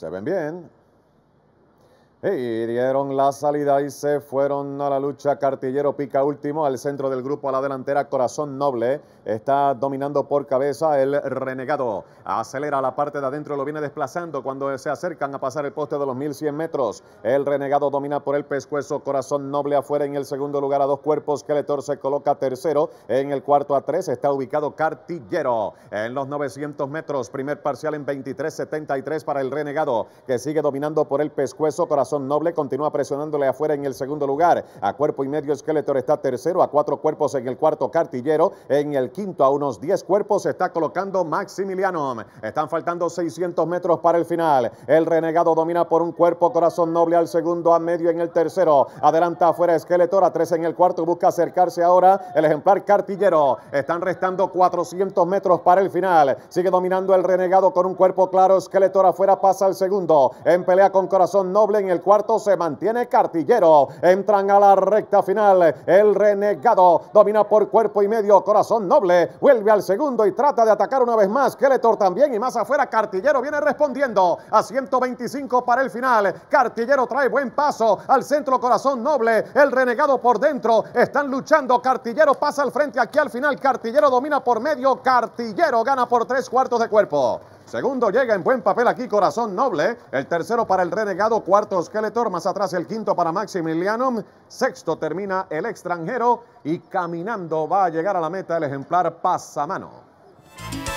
se ven bien, y dieron la salida y se fueron a la lucha. Cartillero pica último al centro del grupo, a la delantera. Corazón Noble está dominando por cabeza el renegado. Acelera la parte de adentro, lo viene desplazando cuando se acercan a pasar el poste de los 1100 metros. El renegado domina por el pescuezo. Corazón Noble afuera en el segundo lugar a dos cuerpos. Keletor se coloca tercero. En el cuarto a tres está ubicado Cartillero. En los 900 metros, primer parcial en 23.73 para el renegado, que sigue dominando por el pescuezo. Corazón Corazón Noble continúa presionándole afuera en el segundo lugar. A cuerpo y medio Skeletor está tercero, a cuatro cuerpos en el cuarto Cartillero. En el quinto, a unos diez cuerpos, está colocando Maximiliano. Están faltando 600 metros para el final. El renegado domina por un cuerpo, Corazón Noble al segundo, a medio en el tercero. Adelanta afuera Skeletor, a tres en el cuarto, busca acercarse ahora el ejemplar Cartillero. Están restando 400 metros para el final. Sigue dominando el renegado con un cuerpo claro. Skeletor afuera pasa al segundo. En pelea con Corazón Noble en el cuarto se mantiene Cartillero. Entran a la recta final. El renegado domina por cuerpo y medio. Corazón noble. Vuelve al segundo y trata de atacar una vez más. Keletor también y más afuera. Cartillero viene respondiendo. A 125 para el final. Cartillero trae buen paso al centro. Corazón noble. El renegado por dentro. Están luchando. Cartillero pasa al frente aquí al final. Cartillero domina por medio. Cartillero gana por tres cuartos de cuerpo. Segundo llega en buen papel aquí Corazón Noble. El tercero para el renegado. Cuarto Skeletor. Más atrás el quinto para Maximiliano. Sexto termina el extranjero. Y caminando va a llegar a la meta el ejemplar Pasamano.